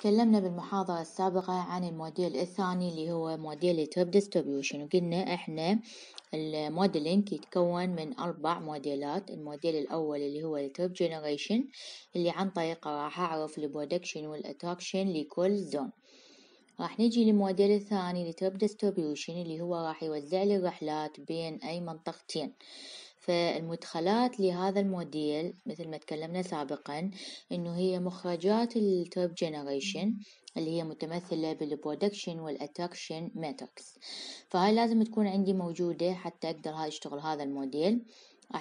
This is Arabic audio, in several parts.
تكلمنا بالمحاضرة السابقة عن الموديل الثاني اللي هو موديل التوب ديستريبيوشن وقلنا احنا الموديلينج يتكون من أربع موديلات الموديل الأول اللي هو التوب جنريشن اللي عن طريقه راح أعرف البرودكشن والأتراكشن لكل زون راح نجي للموديل الثاني التوب ديستريبيوشن اللي هو راح يوزع لي الرحلات بين أي منطقتين فالمدخلات لهذا الموديل مثل ما تكلمنا سابقا انه هي مخرجات التوب جنريشن اللي هي متمثلة بالبرودكشن والاتراكشن ماتريكس فهاي لازم تكون عندي موجودة حتى اقدر هاي اشتغل هذا الموديل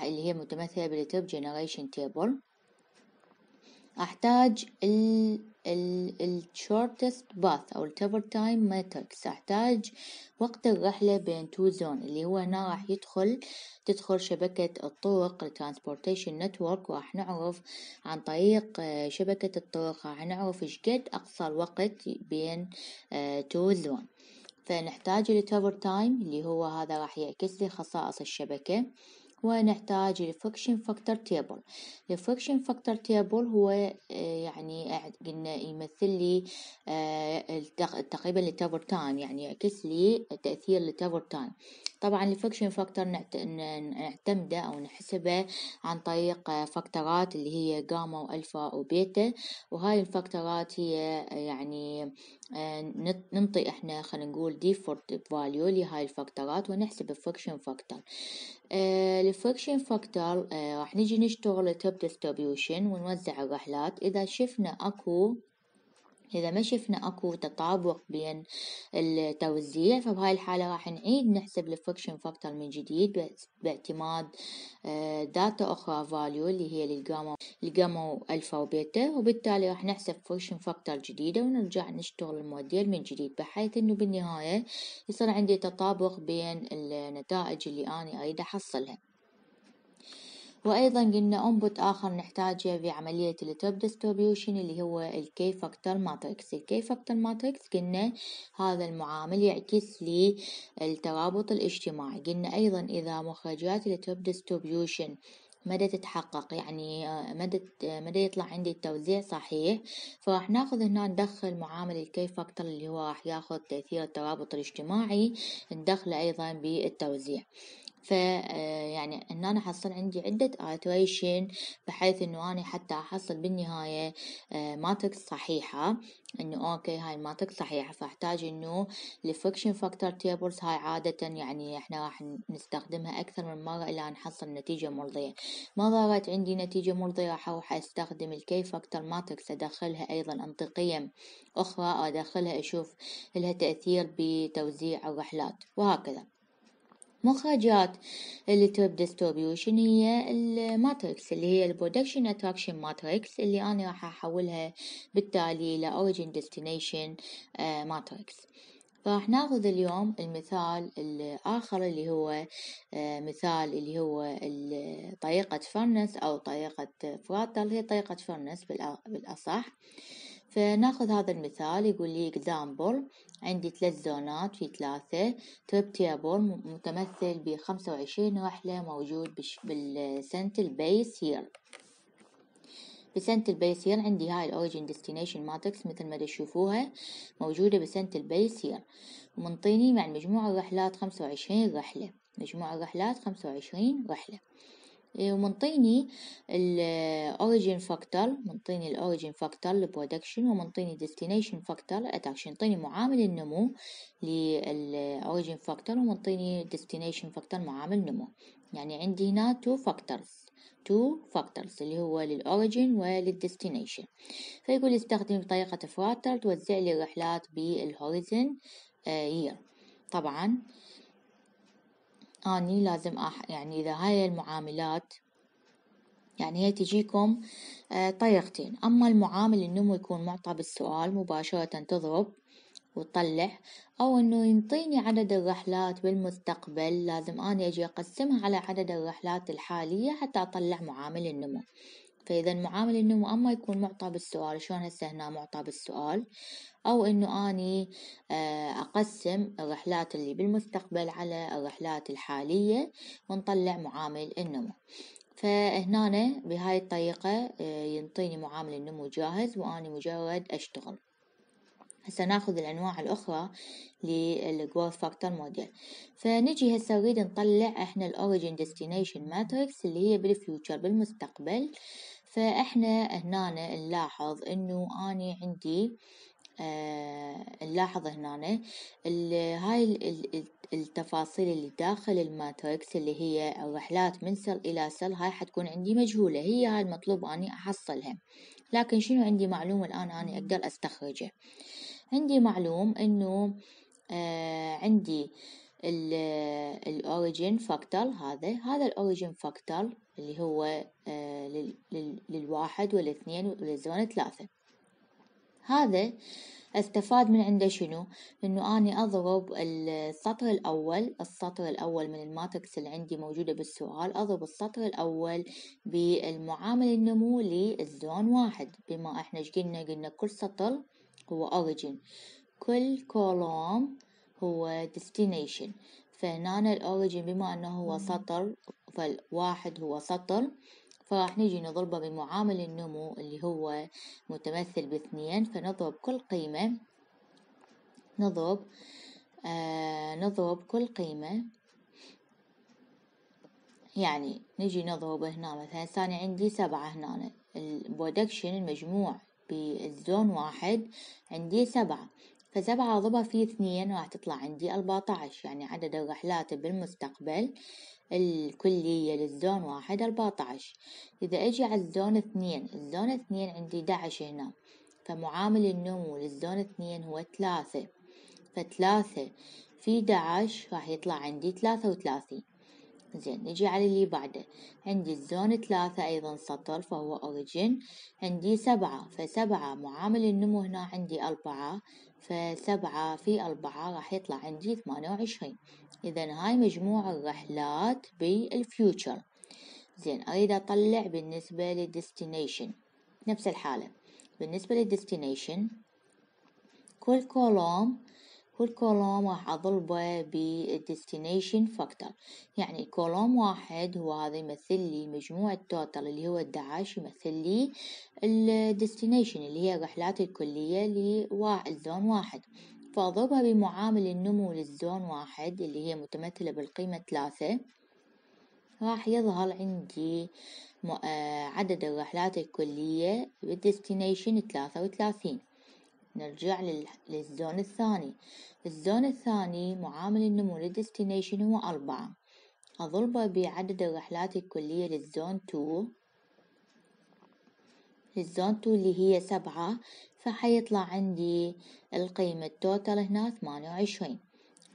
اللي هي متمثلة بالتوب جنريشن تيبل أحتاج ال ال ال shortest path أو التفر تايم time أحتاج وقت الرحلة بين تو زون اللي هو هنا راح يدخل تدخل شبكة الطرق ال transportation network وراح نعرف عن طريق آه، شبكة الطرق راح نعرف إيش قد أقصى الوقت بين آه، تو زون فنحتاج التفر تايم اللي هو هذا راح يعكس لي خصائص الشبكة ونحتاج لفريكشن فاكتور تيبل الفريكشن فاكتور تيبل هو آه، يعني قلنا يمثل لي آه، تقريبا التافر يعني يعكس لي تأثير التافر طبعا الفكشن فاكتور نعتمده أو نحسبه عن طريق فاكتورات اللي هي جاما وألفا وبيتا وهاي الفاكتورات هي يعني آه، ننطي احنا خلينا نقول ديفولت فاليو لهاي الفاكتورات ونحسب الفكشن فاكتور آه، الفكشن فاكتور آه، راح نجي نشتغل التوب ديستريبيوشن ونوزع الرحلات اذا شفنا اكو إذا ما شفنا أكو تطابق بين التوزيع فبهاي الحالة راح نعيد نحسب الفريكشن فاكتور من جديد باعتماد داتا آه، أخرى فاليو اللي هي للجاما الجاما ألفا وبيتا وبالتالي راح نحسب فريكشن فاكتور جديدة ونرجع نشتغل الموديل من جديد بحيث إنه بالنهاية يصير عندي تطابق بين النتائج اللي أنا أريد أحصلها وأيضا قلنا انبوت آخر نحتاجه في عملية التوب ديستريبيوشن اللي هو الكي فاكتور ماتريكس الكي فاكتور ماتريكس قلنا هذا المعامل يعكس لي الترابط الاجتماعي قلنا أيضا إذا مخرجات التوب ديستريبيوشن مدى تتحقق يعني آه، مدى آه، مدى يطلع عندي التوزيع صحيح فراح ناخذ هنا ندخل معامل الكي فاكتور اللي هو راح ياخذ تأثير الترابط الاجتماعي ندخله أيضا بالتوزيع فيعني آه، ان انا حصل عندي عدة اتويشن بحيث انه انا حتى احصل بالنهاية ماتريكس آه، صحيحة انه اوكي هاي الماتريكس صحيحة فاحتاج انه الفريكشن فاكتور تيبلز هاي عادة يعني احنا راح نستخدمها اكثر من مرة الى نحصل نتيجة مرضية ما ظهرت عندي نتيجة مرضية راح اروح استخدم الكي فاكتور ماتكس ادخلها ايضا انطقية اخرى ادخلها اشوف لها تأثير بتوزيع الرحلات وهكذا مخرجات اللي تبدا ستوري وشنو هي الماتريكس اللي هي البرودكشن اتراكشن ماتريكس اللي انا راح احولها بالتالي الى اوريجين ديستنيشن آه، ماتريكس فراح ناخذ اليوم المثال الآخر اللي هو آه، مثال اللي هو طريقة فرنس أو طريقة فراتل هي طريقة فرنس بالأصح فناخذ هذا المثال يقول لي اكزامبل عندي ثلاث زونات في ثلاثة تربتيابول متمثل بخمسة وعشرين رحلة موجود بالسنت البيس هير بسنة البيس هير عندي هاي الاوريجن ديستنيشن ماتريكس مثل ما تشوفوها موجودة بسنة البيس هير ومنطيني مع مجموعة الرحلات خمسة وعشرين رحلة مجموع الرحلات خمسة وعشرين رحلة إيه، ومنطيني الاوريجين فاكتور منطيني الاوريجين فاكتور للبرودكشن ومنطيني ديستنيشن فاكتور للاتراكشن منطيني معامل النمو للاوريجين فاكتور ومنطيني ديستنيشن فاكتور معامل نمو يعني عندي هنا تو فاكتورز تو فاكتورز اللي هو للأوريجين وللديستنيشن فيقول استخدم طريقة فواتر توزع لي الرحلات بالهوريزن آه، يير طبعا اني لازم أح يعني اذا هاي المعاملات يعني هي تجيكم آه، طريقتين اما المعامل النمو يكون معطى بالسؤال مباشرة تضرب وتطلع او انه ينطيني عدد الرحلات بالمستقبل لازم اني اجي اقسمها على عدد الرحلات الحالية حتى اطلع معامل النمو فإذا معامل النمو أما يكون معطى بالسؤال شلون هسه هنا معطى بالسؤال أو إنه أني آه، أقسم الرحلات اللي بالمستقبل على الرحلات الحالية ونطلع معامل النمو فهنا بهاي الطريقة آه، ينطيني معامل النمو جاهز وأني مجرد أشتغل هسه ناخذ الانواع الاخرى للجروث فاكتور موديل فنجي هسه نريد نطلع احنا Origin ديستنيشن ماتريكس اللي هي بالفيوتشر بالمستقبل فاحنا هنا نلاحظ انه اني عندي آه، نلاحظ هنا هاي التفاصيل اللي داخل الماتريكس اللي هي الرحلات من سل الى سل هاي حتكون عندي مجهولة هي هاي المطلوب اني احصلها لكن شنو عندي معلومة الان اني اقدر استخرجه عندي معلوم انه آه، عندي الاوريجين فاكتور هذا هذا الاوريجين فاكتور اللي هو آه، للواحد والاثنين والزون ثلاثة هذا استفاد من عنده شنو انه اني اضرب السطر الاول السطر الاول من الماتريكس اللي عندي موجوده بالسؤال اضرب السطر الاول بالمعامل النمو للزون واحد بما احنا قلنا قلنا كل سطر هو اوريجين كل كولوم هو destination فهنا الاوريجين بما أنه هو سطر فالواحد هو سطر فراح نيجي نضربه بمعامل النمو اللي هو متمثل باثنين فنضرب كل قيمة نضرب آه نضرب كل قيمة يعني نجي نضرب هنا مثلا ثاني عندي سبعة هنا البرودكشن المجموع بالزون واحد عندي سبعة فسبعة ضبع في اثنين راح تطلع عندي عشر يعني عدد الرحلات بالمستقبل الكلية للزون واحد عشر إذا أجي على الزون اثنين الزون اثنين عندي داعش هنا فمعامل النمو للزون اثنين هو ثلاثة فثلاثة في داعش راح يطلع عندي ثلاثة وثلاثين زين نجي على اللي بعده عندي الزون ثلاثة أيضا سطر فهو أوريجين عندي سبعة فسبعة معامل النمو هنا عندي أربعة فسبعة في أربعة راح يطلع عندي ثمانية وعشرين إذا هاي مجموع الرحلات بالفيوتشر زين أريد أطلع بالنسبة للديستنيشن نفس الحالة بالنسبة للديستنيشن كل كولوم كل كولوم راح أضربه بالديستنيشن فاكتور يعني كولوم واحد هو هذا يمثل لي مجموع التوتال اللي هو الدعاش يمثل لي الديستنيشن اللي هي الرحلات الكلية لزون واحد فأضربها بمعامل النمو للزون واحد اللي هي متمثلة بالقيمة ثلاثة راح يظهر عندي عدد الرحلات الكلية بالديستنيشن ثلاثة وثلاثين نرجع للزون الثاني الزون الثاني معامل النمو للديستنيشن هو أربعة أضربه بعدد الرحلات الكلية للزون تو للزون تو اللي هي سبعة فحيطلع عندي القيمة التوتال هنا ثمانية وعشرين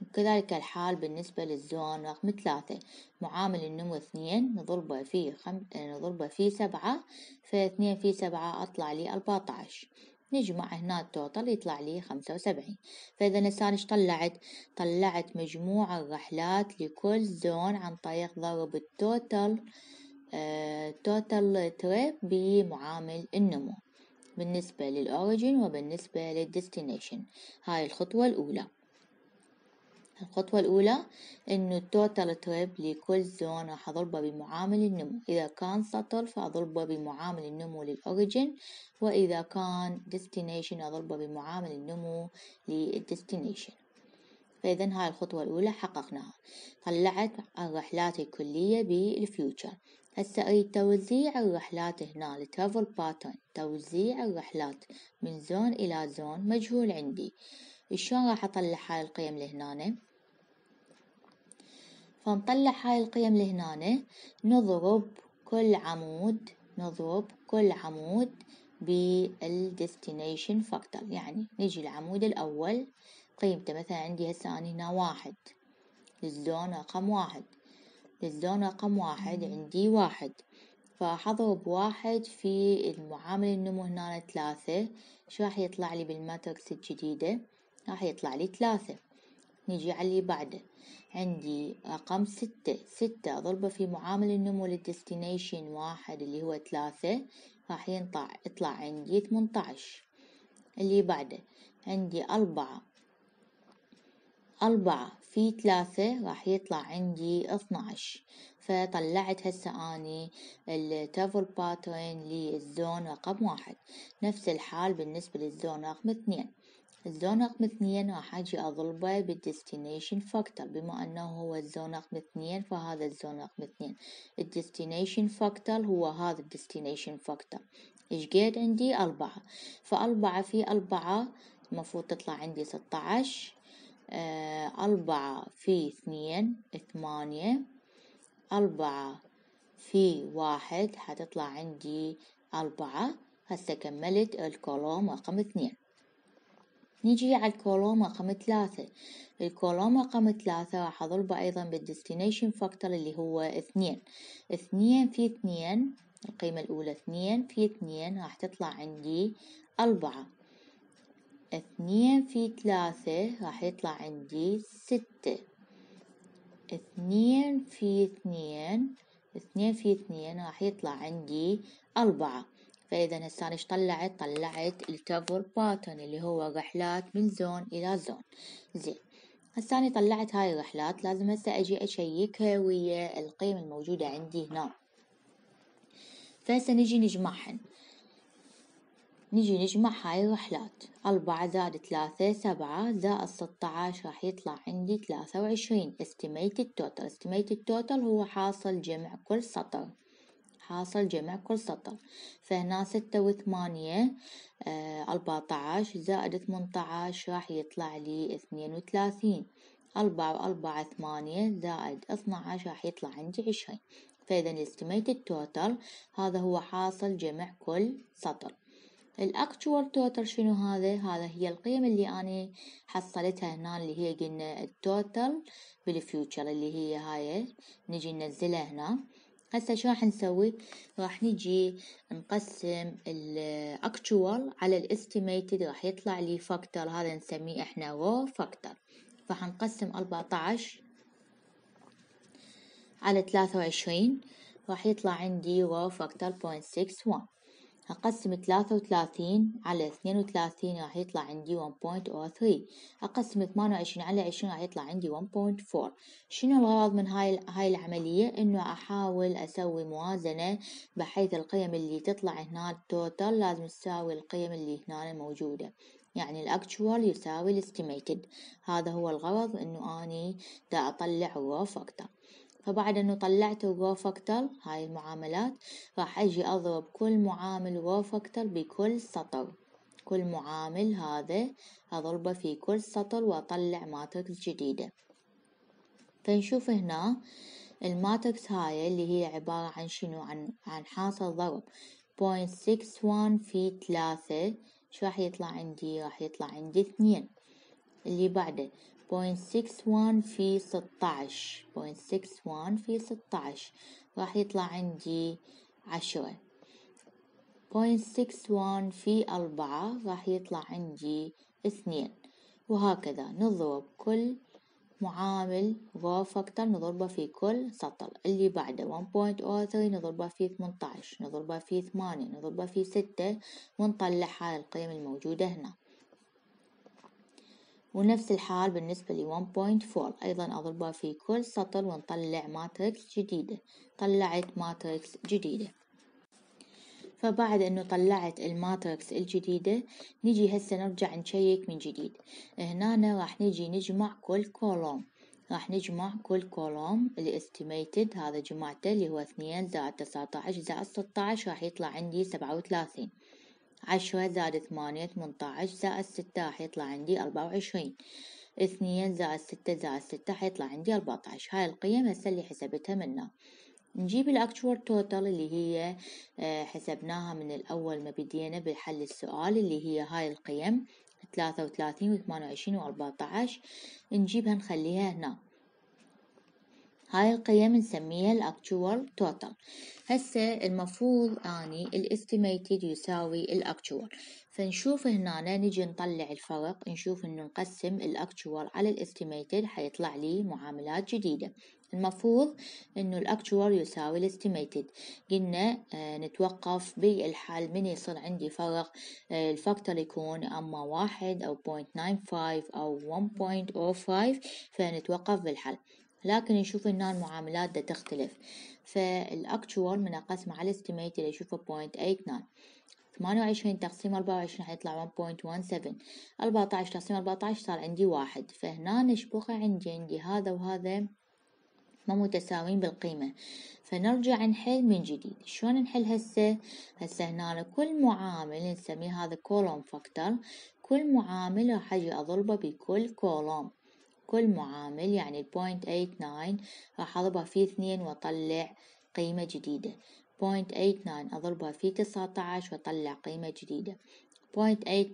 وكذلك الحال بالنسبة للزون رقم ثلاثة معامل النمو اثنين نضربه في خم... نضربه في سبعة فاثنين في سبعة أطلع لي أربعة عشر نجمع هنا التوتال يطلع لي خمسة وسبعين فإذا هسه ايش طلعت طلعت مجموع الرحلات لكل زون عن طريق ضرب التوتال آه، توتال تريب بمعامل النمو بالنسبة للأوريجين وبالنسبة للديستنيشن هاي الخطوة الأولى الخطوة الأولى إنه التوتال تريب لكل زون راح أضربه بمعامل النمو إذا كان سطل فأضربه بمعامل النمو للأوريجين وإذا كان ديستنيشن أضربه بمعامل النمو للديستنيشن فإذا هاي الخطوة الأولى حققناها طلعت الرحلات الكلية بالفيوتشر هسه أريد توزيع الرحلات هنا لترافل باترن توزيع الرحلات من زون إلى زون مجهول عندي شلون راح اطلع هاي القيم لهنا فنطلع هاي القيم لهنا نضرب كل عمود نضرب كل عمود بالديستنيشن فاكتور يعني نجي العمود الأول قيمته مثلا عندي هسه أنا هنا واحد للزون رقم واحد للزون رقم واحد عندي واحد فحضرب واحد في المعامل النمو هنا ثلاثة شو راح يطلع لي بالماتريكس الجديدة راح يطلع لي ثلاثة نيجي على اللي بعده عندي رقم ستة ستة ضربه في معامل النمو للديستنيشن واحد اللي هو ثلاثة راح ينطع يطلع عندي ثمنتعش اللي بعده عندي أربعة أربعة في ثلاثة راح يطلع عندي اثناش فطلعت هسه أني التافل باترين للزون رقم واحد نفس الحال بالنسبة للزون رقم اثنين الزون رقم اثنين راح أجي أضربه بالديستنيشن فاكتور بما أنه هو الزون رقم اثنين فهذا الزون رقم اثنين الديستنيشن فاكتور هو هذا الديستنيشن فاكتور إيش قيد عندي أربعة فأربعة في أربعة المفروض تطلع عندي ستطعش آه، أربعة في اثنين ثمانية أربعة في واحد حتطلع عندي أربعة هسه كملت الكولوم رقم اثنين نجي على الكولوم رقم ثلاثة الكولوم رقم ثلاثة راح أضربه أيضا بالديستنيشن فاكتور اللي هو اثنين اثنين في اثنين القيمة الأولى اثنين في اثنين راح تطلع عندي أربعة اثنين في ثلاثة راح يطلع عندي ستة اثنين في اثنين اثنين في اثنين راح يطلع عندي أربعة فإذا هسه ايش طلعت طلعت التفل باترن اللي هو رحلات من زون إلى زون زين هسه طلعت هاي الرحلات لازم هسه أجي أشيكها ويا القيم الموجودة عندي هنا فهسه نجي نجمعهن نجي نجمع هاي الرحلات أربعة زائد ثلاثة سبعة زائد ستة عشر راح يطلع عندي ثلاثة وعشرين estimated total estimated total هو حاصل جمع كل سطر حاصل جمع كل سطر فهنا ستة وثمانية آه، أربعة عشر زائد عشر راح يطلع لي اثنين وثلاثين أربعة وأربعة ثمانية زائد عشر راح يطلع عندي عشرين فإذا الاستميت التوتال هذا هو حاصل جمع كل سطر الأكتوال توتال شنو هذا هذا هي القيم اللي انا حصلتها هنا اللي هي قلنا التوتال بالفيوتشر اللي هي هاي نجي ننزلها هنا هسه شو راح نسوي راح نجي نقسم الاكتوال على الاستيميتد راح يطلع لي فاكتور هذا نسميه احنا رو فاكتور نقسم 14 على ثلاثة وعشرين راح يطلع عندي رو فاكتور 0.61 أقسم ثلاثة وثلاثين على اثنين وثلاثين راح يطلع عندي ون بوينت أو ثري أقسم ثمانية وعشرين على عشرين راح يطلع عندي ون بوينت فور شنو الغرض من هاي هاي العملية إنه أحاول أسوي موازنة بحيث القيم اللي تطلع هنا التوتال لازم تساوي القيم اللي هنا موجودة يعني الاكتشوال يساوي الاستيميتد هذا هو الغرض انه اني دا اطلع وافقته فبعد انه طلعت وافقتل هاي المعاملات راح اجي اضرب كل معامل وافقتل بكل سطر كل معامل هذا اضربه في كل سطر واطلع ماتريكس جديدة فنشوف هنا الماتريكس هاي اللي هي عبارة عن شنو عن عن حاصل ضرب 0.61 في ثلاثة شو راح يطلع عندي راح يطلع عندي اثنين اللي بعده 0.61 في 16 0.61 في 16 راح يطلع عندي 10 0.61 في 4 راح يطلع عندي 2 وهكذا نضرب كل معامل رو فاكتر نضربه في كل سطر اللي بعده 1.03 نضربه في 18 نضربه في 8 نضربه في 6 ونطلع هاي القيم الموجودة هنا ونفس الحال بالنسبة ل 1.4 أيضا أضربها في كل سطر ونطلع ماتريكس جديدة طلعت ماتريكس جديدة فبعد انه طلعت الماتريكس الجديدة نجي هسه نرجع نشيك من جديد هنا راح نجي نجمع كل كولوم راح نجمع كل كولوم الاستيميتد هذا جمعته اللي هو اثنين زائد تسعة عشر زائد ستة عشر راح يطلع عندي سبعة وثلاثين عشرة زائد ثمانية تمنتاعش زائد ستة راح يطلع عندي أربعة وعشرين اثنين زائد ستة زائد ستة حيطلع عندي أربعتاعش هاي القيم هسه اللي حسبتها منها نجيب الاكتشوال توتال اللي هي آه، حسبناها من الأول ما بدينا بحل السؤال اللي هي هاي القيم ثلاثة وثلاثين وثمانية وعشرين وأربعتاعش نجيبها نخليها هنا هاي القيم نسميها الاكتوال توتال هسه المفروض اني الاستيميتد يساوي الاكتوال فنشوف هنا نجي نطلع الفرق نشوف انه نقسم الاكتوال على الاستيميتد حيطلع لي معاملات جديدة المفروض انه الاكتوال يساوي الاستيميتد قلنا آه نتوقف بالحل من يصير عندي فرق آه الفاكتور يكون اما واحد او 0.95 او 1.05 فنتوقف بالحل لكن نشوف هنا المعاملات دا تختلف فالاكتوال من اقسمه على الاستيميت اللي اشوفه بوينت ايت نان ثمانية وعشرين تقسيم أربعة وعشرين حيطلع ون بوينت ون سفن أربعة عشر تقسيم أربعة عشر صار عندي واحد فهنا نشبخه عندي عندي هذا وهذا ما متساويين بالقيمة فنرجع نحل من جديد شلون نحل هسه هسه هنا كل معامل نسميه هذا كولوم فاكتر كل معامل راح اجي اضربه بكل كولوم كل معامل يعني الـ 0.89 راح اضربها في اثنين واطلع قيمة جديدة 0.89 اضربها في تسعة عشر واطلع قيمة جديدة 0.89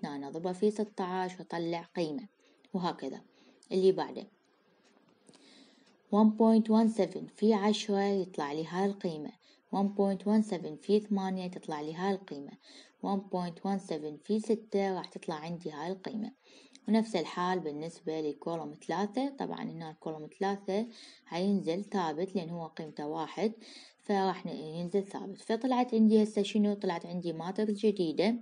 اضربها في ستة عشر واطلع قيمة وهكذا اللي بعده 1.17 في عشرة يطلع لي هاي القيمة 1.17 في ثمانية تطلع لي هاي القيمة 1.17 في ستة راح تطلع عندي هاي القيمة ونفس الحال بالنسبة لكولوم ثلاثة طبعا هنا الكولوم ثلاثة هينزل ثابت لأن هو قيمته واحد فراح ينزل ثابت فطلعت عندي هسه شنو طلعت عندي ماتريكس جديدة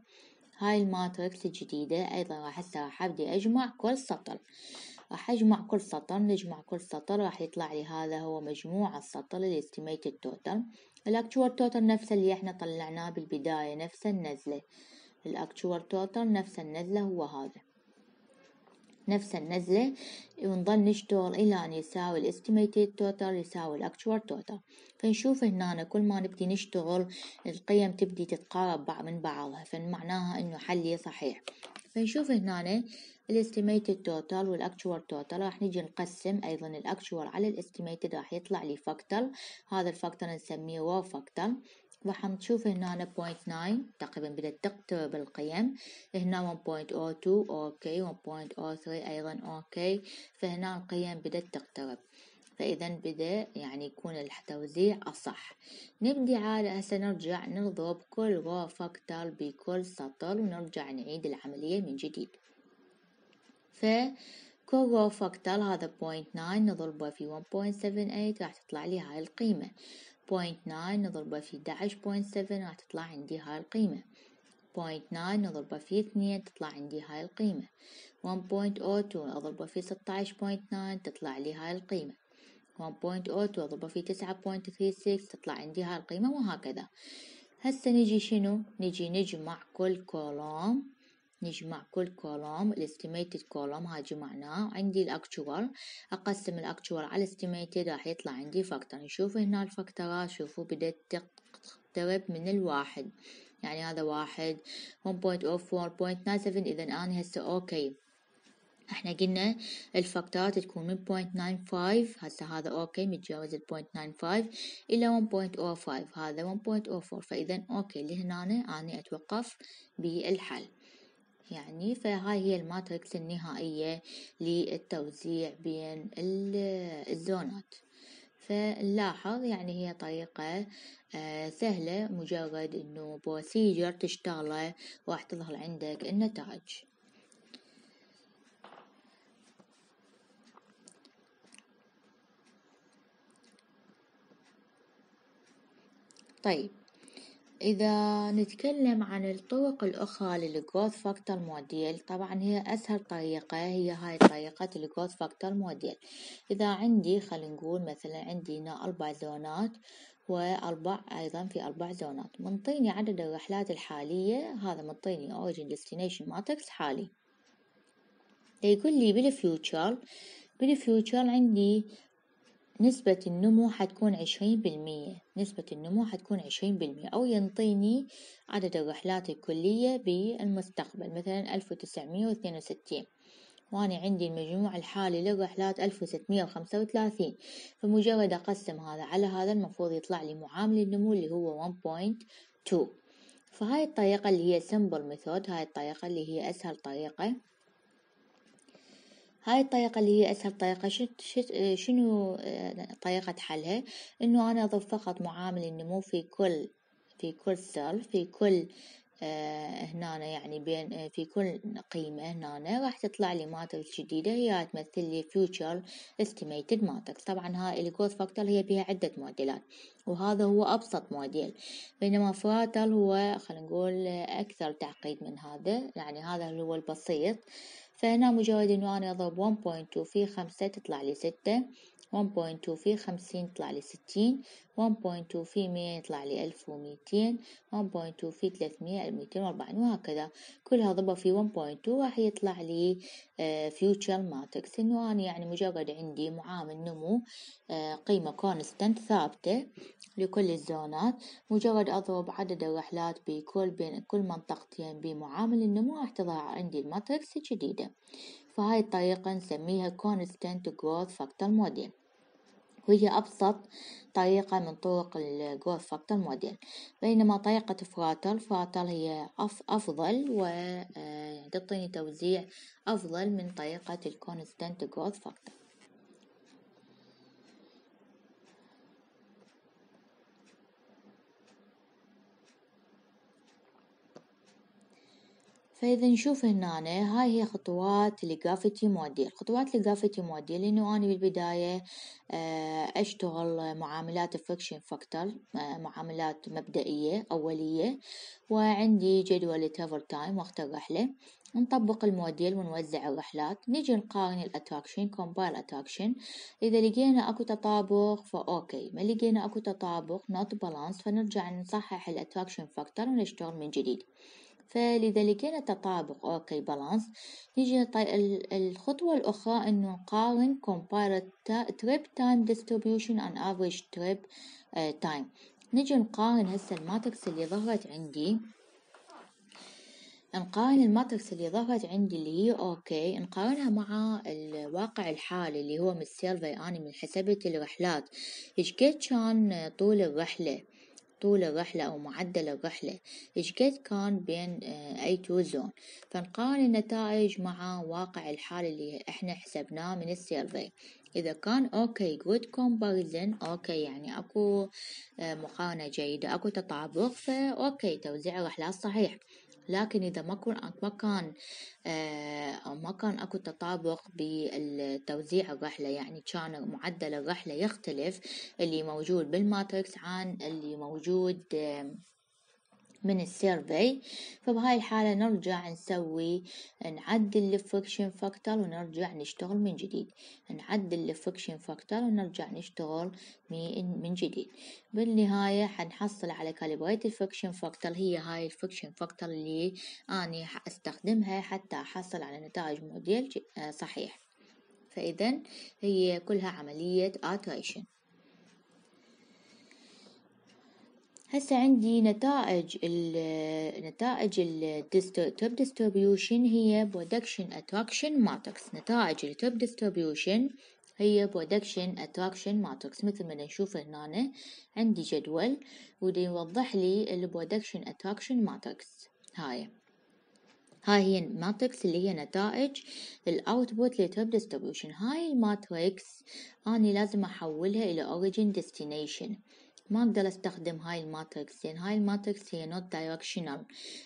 هاي الماتريكس الجديدة أيضا راح هسه راح أبدي أجمع كل سطر راح أجمع كل سطر نجمع كل سطر راح يطلع لي هذا هو مجموع السطر الاستيميتد توتال الأكتوال توتال نفسه اللي احنا طلعناه بالبداية نفس النزلة الأكتوال توتال نفس النزلة هو هذا نفس النزلة ونضل نشتغل إلى أن يساوي ال Estimated Total يساوي ال Actual Total فنشوف هنا كل ما نبدي نشتغل القيم تبدي تتقارب بعض من بعضها فمعناها إنه حلي صحيح فنشوف هنا الاستيميتد توتال والاكتشوال توتال راح نجي نقسم ايضا الاكتشوال على الاستيميتد راح يطلع لي فاكتل هذا الفاكتل نسميه واو فاكتل راح نشوف هنا 0.9 تقريبا بدأت تقترب بالقيم هنا 1.02 اوكي 1.03 ايضا اوكي فهنا القيم بدأت تقترب فاذا بدا يعني يكون التوزيع اصح نبدي على هسه نرجع نضرب كل رو فاكتور بكل سطر ونرجع نعيد العملية من جديد ف كل رو فاكتور هذا 0.9 نضربه في 1.78 راح تطلع لي هاي القيمة بوينت نضربه في 11.7 بوينت سفن راح تطلع عندي هاي القيمة بوينت نضربه في اثنين تطلع عندي هاي القيمة 1.02 بوينت او تو أضربه في 16.9 بوينت تطلع لي هاي القيمة 1.02 بوينت او تو أضربه في تسعة بوينت ثري تطلع عندي هاي القيمة وهكذا هسه نجي شنو نجي نجمع كل كولوم نجمع كل كولوم الاستيميتد كولوم هاي جمعناه عندي الاكتشوال اقسم الاكتشوال على الاستيميتد راح يطلع عندي فاكتر نشوف هنا الفاكتر شوفوا بدأت تقترب من الواحد يعني هذا واحد 1.04.97 اذا انا هسه اوكي احنا قلنا الفاكتورات تكون من 0.95 هسه هذا اوكي متجاوز ال 0.95 الى 1.05 هذا 1.04 فاذا اوكي لهنا انا اتوقف بالحل يعني فهاي هي الماتريكس النهائية للتوزيع بين الزونات فنلاحظ يعني هي طريقة آه، سهلة مجرد انه بروسيجر تشتغله راح تظهر عندك النتائج طيب إذا نتكلم عن الطرق الأخرى للجروث فاكتور موديل طبعا هي أسهل طريقة هي هاي طريقة الجروث فاكتور موديل إذا عندي خلينا نقول مثلا عندي هنا أربع زونات وأربع أيضا في أربع زونات منطيني عدد الرحلات الحالية هذا منطيني أوريجين ديستنيشن ماتكس حالي يقول لي بالفيوتشر بالفيوتشر عندي نسبة النمو حتكون عشرين بالمية نسبة النمو حتكون عشرين بالمية أو ينطيني عدد الرحلات الكلية بالمستقبل مثلا ألف وتسعمية واثنين وستين وأنا عندي المجموع الحالي للرحلات ألف وستمية وخمسة وثلاثين فمجرد أقسم هذا على هذا المفروض يطلع لي معامل النمو اللي هو ون بوينت تو فهاي الطريقة اللي هي سمبل ميثود هاي الطريقة اللي هي أسهل طريقة هاي الطريقة اللي هي أسهل طريقة شنو آه، طريقة حلها إنه أنا أضيف فقط معامل النمو في كل في كل سيل في كل آه هنا يعني بين آه في كل قيمة هنا راح تطلع لي ماتريكس جديدة هي تمثل لي فيوتشر استيميتد ماتريكس طبعا هاي الجروث فاكتور هي بها عدة موديلات وهذا هو أبسط موديل بينما فراتل هو خلينا نقول أكثر تعقيد من هذا يعني هذا هو البسيط فهنا مجرد انه انا اضرب 1.2 في 5 تطلع لي 6 1.2 في 50 يطلع لي 60 1.2 في 100 يطلع لي 1200 1.2 في 300 240 وهكذا كلها ضبة في 1.2 راح يطلع لي فيوتشر ماتكس انه انا يعني مجرد عندي معامل نمو آه، قيمة كونستنت ثابتة لكل الزونات مجرد اضرب عدد الرحلات بكل بين كل منطقتين بمعامل النمو راح تظهر عندي الماتريكس الجديدة فهاي الطريقة نسميها constant growth factor model وهي أبسط طريقة من طرق الجروث فاكتور موديل بينما طريقة فراتل فراتل هي أفضل وتعطيني آه، يعني توزيع أفضل من طريقة Constant جروث فاكتور فاذا نشوف هنا أنا هاي هي خطوات الجرافيتي موديل خطوات الجرافيتي موديل انه انا بالبداية آه، اشتغل معاملات فريكشن فاكتور آه، معاملات مبدئية اولية وعندي جدول ترافل تايم وقت الرحلة نطبق الموديل ونوزع الرحلات نجي نقارن الاتراكشن كومبايل اتراكشن اذا لقينا اكو تطابق فاوكي ما لقينا اكو تطابق نوت بالانس فنرجع نصحح الاتراكشن فاكتور ونشتغل من جديد فلذلك تطابق اوكي بالانس نيجي الخطوة الأخرى أنه نقارن compare trip time distribution and average trip آه، time نجي نقارن هسه الماتريكس اللي ظهرت عندي نقارن الماتريكس اللي ظهرت عندي اللي هي اوكي نقارنها مع الواقع الحالي اللي هو من السيرفي اني من حسبت الرحلات ايش كان طول الرحله طول الرحلة أو معدل الرحلة إيش قد كان بين آه، أي تو زون فنقارن النتائج مع واقع الحال اللي إحنا حسبناه من السيرفي إذا كان أوكي جود كومباريزن أوكي يعني أكو آه، مقارنة جيدة أكو تطابق فأوكي توزيع الرحلات صحيح لكن إذا ما كان ما كان آه، أو ما كان أكو تطابق بالتوزيع الرحلة يعني كان معدل الرحلة يختلف اللي موجود بالماتريكس عن اللي موجود من السيرفي فبهاي الحالة نرجع نسوي نعدل الفريكشن فاكتور ونرجع نشتغل من جديد نعدل الفريكشن فاكتور ونرجع نشتغل من جديد بالنهاية حنحصل على كاليبريت الفريكشن فاكتور هي هاي الفريكشن فاكتور اللي أنا حأستخدمها حتى أحصل على نتائج موديل آه، صحيح فإذا هي كلها عملية اتريشن هسه عندي نتائج ال نتائج التوب ديستريبيوشن هي برودكشن اتراكشن ماتريكس نتائج التوب ديستريبيوشن هي برودكشن اتراكشن ماتريكس مثل ما نشوف هنا عندي جدول ودي يوضح لي البرودكشن اتراكشن ماتريكس هاي هاي هي الماتريكس اللي هي نتائج الاوتبوت للتوب ديستريبيوشن هاي الماتريكس اني لازم احولها الى اوريجين ديستنيشن ما اقدر استخدم هاي الماتريكس لان هاي الماتريكس هي نوت دايركشنال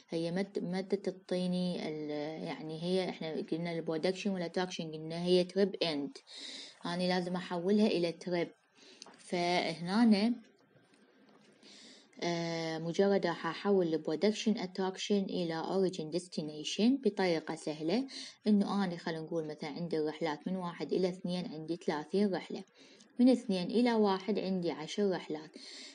هي ما تعطيني يعني هي احنا قلنا البرودكشن والاتراكشن قلنا هي تريب اند انا لازم احولها الى تريب فهنا آه، مجرد راح احول البرودكشن اتراكشن الى اوريجن ديستنيشن بطريقة سهلة انه انا خلينا نقول مثلا عندي الرحلات من واحد الى اثنين عندي ثلاثين رحلة من اثنين إلى واحد عندي عشر رحلات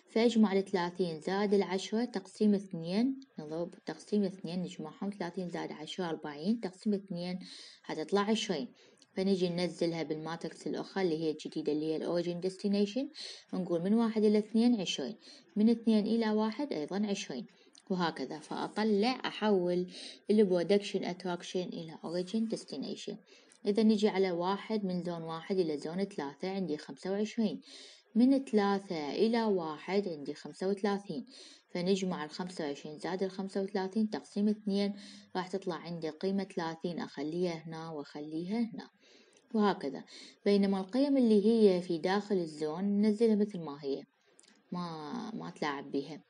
فأجمع الثلاثين زائد العشرة تقسيم اثنين نضرب تقسيم اثنين نجمعهم ثلاثين زائد عشرة أربعين تقسيم اثنين حتطلع عشرين فنجي ننزلها بالماتريكس الأخرى اللي هي الجديدة اللي هي الأوريجين ديستنيشن نقول من واحد إلى اثنين عشرين من اثنين إلى واحد أيضا عشرين وهكذا فأطلع أحول البرودكشن أتراكشن إلى أوريجين ديستنيشن إذا نجي على واحد من زون واحد إلى زون ثلاثة عندي خمسة وعشرين من ثلاثة إلى واحد عندي خمسة وثلاثين فنجمع الخمسة وعشرين زائد الخمسة وثلاثين تقسيم اثنين راح تطلع عندي قيمة ثلاثين أخليها هنا وأخليها هنا وهكذا بينما القيم اللي هي في داخل الزون ننزلها مثل ما هي ما ما تلاعب بيها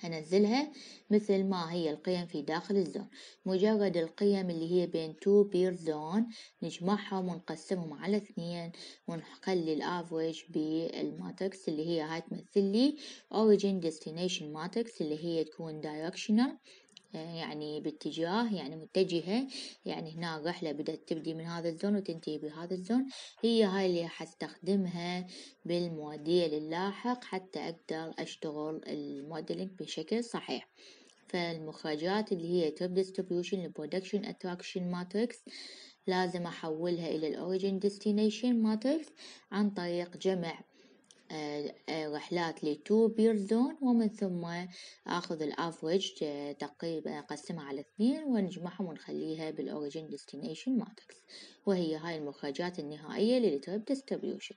هنزلها مثل ما هي القيم في داخل الزون مجرد القيم اللي هي بين تو بير زون نجمعهم ونقسمهم على اثنين ونخلي الافريج بالماتكس اللي هي هاي تمثل لي origin destination matrix اللي هي تكون directional يعني باتجاه يعني متجهة يعني هنا رحلة بدأت تبدي من هذا الزون وتنتهي بهذا الزون هي هاي اللي حستخدمها بالموديل اللاحق حتى أقدر أشتغل الموديلينج بشكل صحيح فالمخرجات اللي هي توب ديستريبيوشن البرودكشن اتراكشن ماتريكس لازم أحولها إلى الأوريجين ديستنيشن ماتريكس عن طريق جمع آه، آه، رحلات لتو بير زون ومن ثم اخذ الأفريج آه، تقريبا اقسمها على اثنين ونجمعهم ونخليها بالاوريجين ديستنيشن ماتريكس وهي هاي المخرجات النهائية للتريب ديستريبيوشن